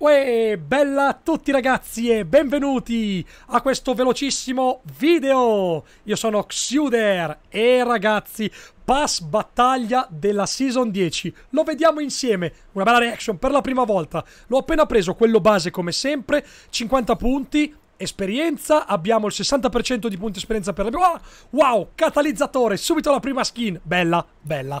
Uè, bella a tutti ragazzi e benvenuti a questo velocissimo video! Io sono Xuder e ragazzi, pass battaglia della Season 10. Lo vediamo insieme, una bella reaction per la prima volta. L'ho appena preso, quello base come sempre, 50 punti, esperienza, abbiamo il 60% di punti esperienza per la... Wow, wow, catalizzatore, subito la prima skin, bella, bella.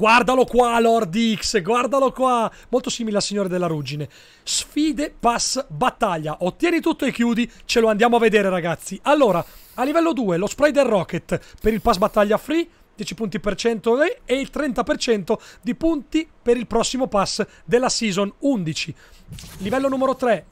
Guardalo qua, Lord X, guardalo qua. Molto simile al Signore della Ruggine. Sfide, pass, battaglia. Ottieni tutto e chiudi, ce lo andiamo a vedere ragazzi. Allora, a livello 2 lo spray del Rocket per il pass battaglia free. 10 punti per cento e il 30% di punti per il prossimo pass della season 11. Livello numero 3,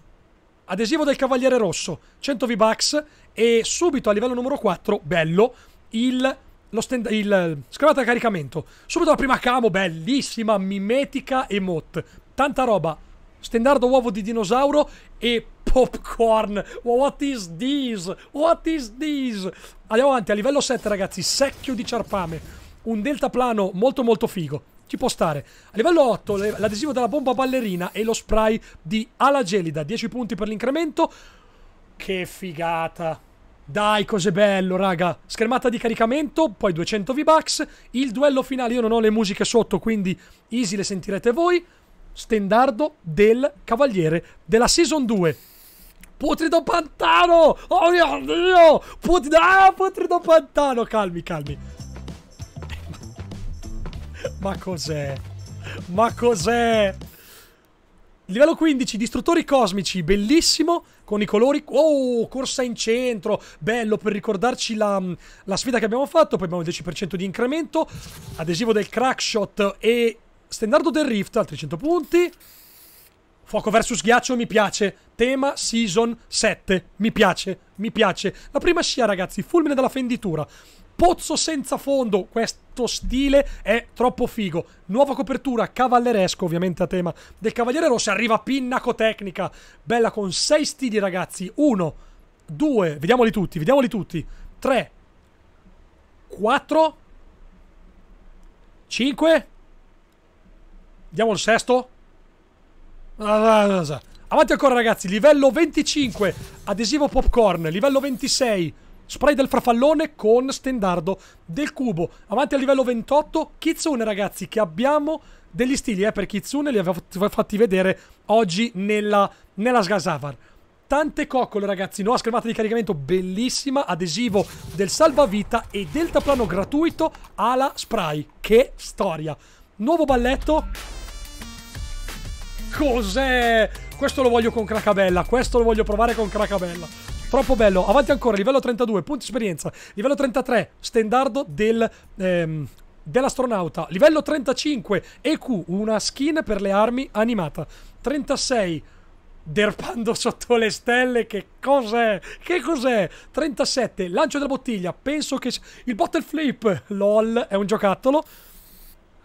adesivo del Cavaliere Rosso, 100 V-Bucks e subito a livello numero 4, bello, il lo stand, il scavata caricamento. Subito la prima camo, bellissima, mimetica e mot. Tanta roba. Stendardo uovo di dinosauro e popcorn. What is this? What is this? Andiamo avanti, a livello 7 ragazzi, secchio di ciarpame. Un deltaplano molto molto figo. Ci può stare. A livello 8 l'adesivo della bomba ballerina e lo spray di ala gelida. 10 punti per l'incremento. Che figata. Dai, cos'è bello, raga. Schermata di caricamento, poi 200 V-Bucks. Il duello finale, io non ho le musiche sotto, quindi easy le sentirete voi. Stendardo del Cavaliere della Season 2. Putrido Pantano! Oh mio Dio! Put- ah, Putrido Pantano! Calmi, calmi. Ma cos'è? Ma cos'è? Livello 15, distruttori cosmici, bellissimo, con i colori... Oh, corsa in centro, bello per ricordarci la, la sfida che abbiamo fatto, poi abbiamo il 10% di incremento, adesivo del crackshot e standardo del rift, altri 100 punti. Fuoco versus ghiaccio mi piace. Tema Season 7. Mi piace, mi piace. La prima scia, ragazzi, fulmine della fenditura. Pozzo senza fondo, questo stile è troppo figo. Nuova copertura, cavalleresco ovviamente a tema, del Cavaliere Rosso. Arriva Pinnaco Tecnica, bella con 6 stili ragazzi. 1, 2, vediamoli tutti, vediamoli tutti. 3, 4, 5, vediamo il sesto. Ah, ah, ah, Avanti ancora ragazzi, livello 25, adesivo popcorn, livello 26, spray del farfallone con stendardo del cubo. Avanti al livello 28, kitsune ragazzi, che abbiamo degli stili eh, per kitsune, li avevo fatti vedere oggi nella, nella Sgasavar. Tante coccole ragazzi, nuova schermata di caricamento bellissima, adesivo del salvavita e deltaplano gratuito alla spray. Che storia! Nuovo balletto cos'è? Questo lo voglio con Cracabella, questo lo voglio provare con Cracabella. Troppo bello, avanti ancora, livello 32, punti esperienza. Livello 33, Stendardo del... Ehm, dell'astronauta. Livello 35, EQ, una skin per le armi animata. 36, derpando sotto le stelle, che cos'è? Che cos'è? 37, lancio della bottiglia, penso che... Il bottle flip, lol, è un giocattolo.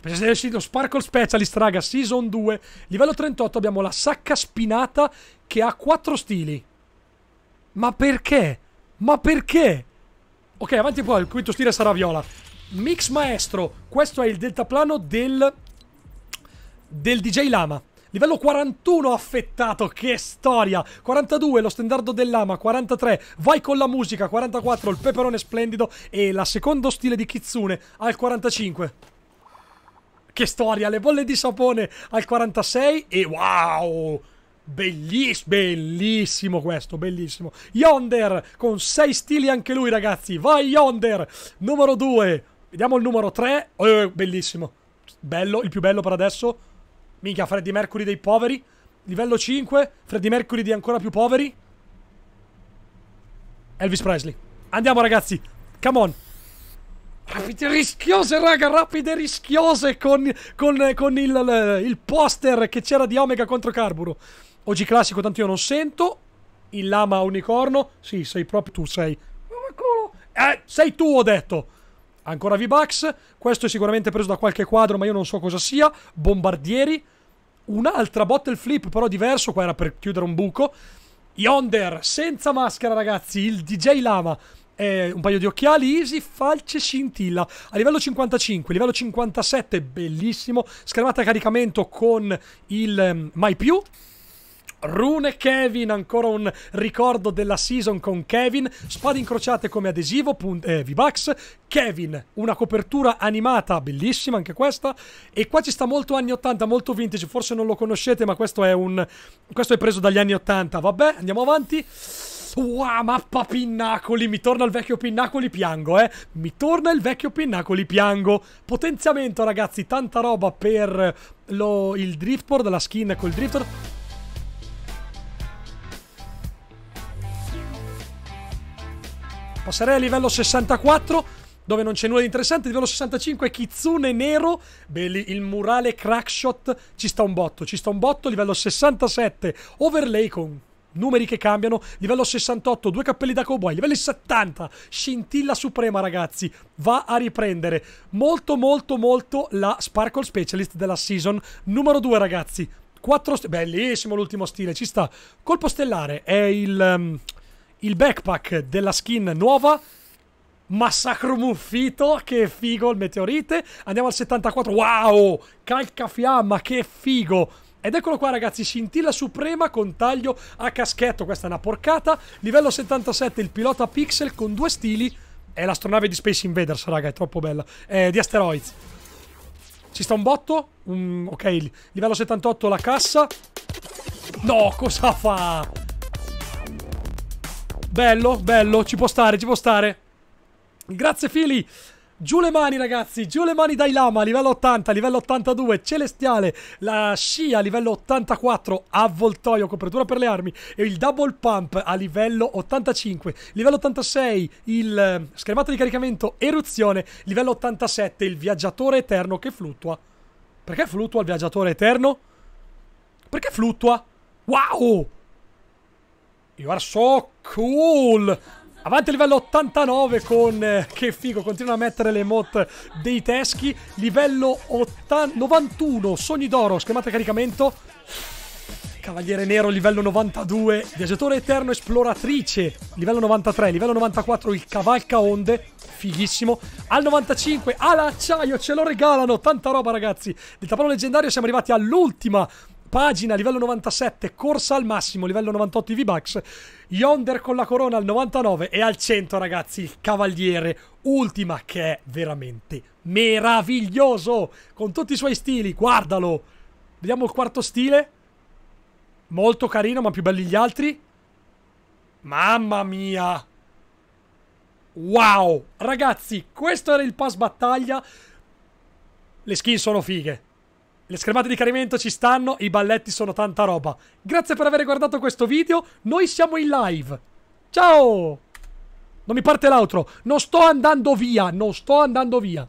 Presentarsi lo Sparkle Specialist, raga, Season 2. Livello 38 abbiamo la sacca spinata che ha 4 stili. Ma perché? Ma perché? Ok, avanti un il quinto stile sarà viola. Mix maestro, questo è il deltaplano del... del DJ Lama. Livello 41 affettato, che storia! 42 lo stendardo lama, 43 vai con la musica, 44 il peperone splendido e la secondo stile di Kitsune al 45. Che storia, le bolle di sapone al 46 e wow! Belliss bellissimo questo, bellissimo. Yonder con 6 stili anche lui ragazzi. Vai Yonder, numero 2. Vediamo il numero 3. Eh, bellissimo. Bello, il più bello per adesso. Minchia, Freddy Mercury dei poveri. Livello 5, Freddy Mercury di ancora più poveri. Elvis Presley. Andiamo ragazzi, come on. Rapide rischiose, raga, rapide rischiose con, con, con il, il, poster che c'era di Omega contro Carburo. Oggi classico, tanto io non sento. Il lama unicorno. Sì, sei proprio tu, sei. Eh, sei tu, ho detto. Ancora V-Bucks. Questo è sicuramente preso da qualche quadro, ma io non so cosa sia. Bombardieri. Un'altra bottle flip, però diverso. Qua era per chiudere un buco. Yonder, senza maschera, ragazzi. Il DJ Lama eh, un paio di occhiali, easy, falce, scintilla. A livello 55, livello 57, bellissimo. Schermata a caricamento con il um, Mai Più. Rune Kevin, ancora un ricordo della season con Kevin, spade incrociate come adesivo, eh, V-Bucks, Kevin, una copertura animata bellissima anche questa, e qua ci sta molto anni 80, molto vintage, forse non lo conoscete ma questo è, un, questo è preso dagli anni 80, vabbè andiamo avanti. Wow, mappa Pinnacoli, mi torna il vecchio Pinnacoli, piango, eh. Mi torna il vecchio Pinnacoli, piango. Potenziamento, ragazzi, tanta roba per lo, il driftboard, la skin col driftboard. Passerei a livello 64 dove non c'è nulla di interessante. Livello 65 Kitsune nero. Belli, il murale crackshot. Ci sta un botto, ci sta un botto. Livello 67 overlay con numeri che cambiano, livello 68, due cappelli da cowboy, livello 70, scintilla suprema ragazzi, va a riprendere molto molto molto la Sparkle Specialist della season numero 2 ragazzi, 4 stelle, bellissimo l'ultimo stile, ci sta, colpo stellare è il, um, il backpack della skin nuova, Massacro muffito, che figo il meteorite. Andiamo al 74, wow! Calcafiamma, che figo! Ed eccolo qua ragazzi, scintilla suprema con taglio a caschetto, questa è una porcata. Livello 77, il pilota Pixel con due stili. È l'astronave di Space Invaders, raga, è troppo bella. È eh, di Asteroids. Ci sta un botto. Um, ok, livello 78 la cassa. No, cosa fa? Bello, bello, ci può stare, ci può stare. Grazie Fili Giù le mani ragazzi, giù le mani dai lama, livello 80, livello 82, celestiale, la scia livello 84, avvoltoio, copertura per le armi e il double pump a livello 85, livello 86 il eh, schermata di caricamento eruzione, livello 87 il viaggiatore eterno che fluttua. Perché fluttua il viaggiatore eterno? Perché fluttua? Wow! You are so cool! Avanti livello 89 con... Eh, che figo, continua a mettere le emote dei teschi. Livello 80, 91, sogni d'oro, schermata caricamento. Cavaliere Nero, livello 92. Viaggiatore Eterno, esploratrice, livello 93. Livello 94, il Cavalca Onde, fighissimo. Al 95, all'acciaio, ce lo regalano, tanta roba ragazzi. Del tapano leggendario siamo arrivati all'ultima Pagina livello 97, corsa al massimo, livello 98 i V-Bucks. Yonder con la corona al 99 e al 100 ragazzi il cavaliere ultima che è veramente meraviglioso con tutti i suoi stili, guardalo. Vediamo il quarto stile. Molto carino, ma più belli gli altri. Mamma mia. Wow, ragazzi, questo era il pass battaglia. Le skin sono fighe. Le schermate di caricamento ci stanno, i balletti sono tanta roba. Grazie per aver guardato questo video, noi siamo in live. Ciao! Non mi parte l'altro, non sto andando via, non sto andando via.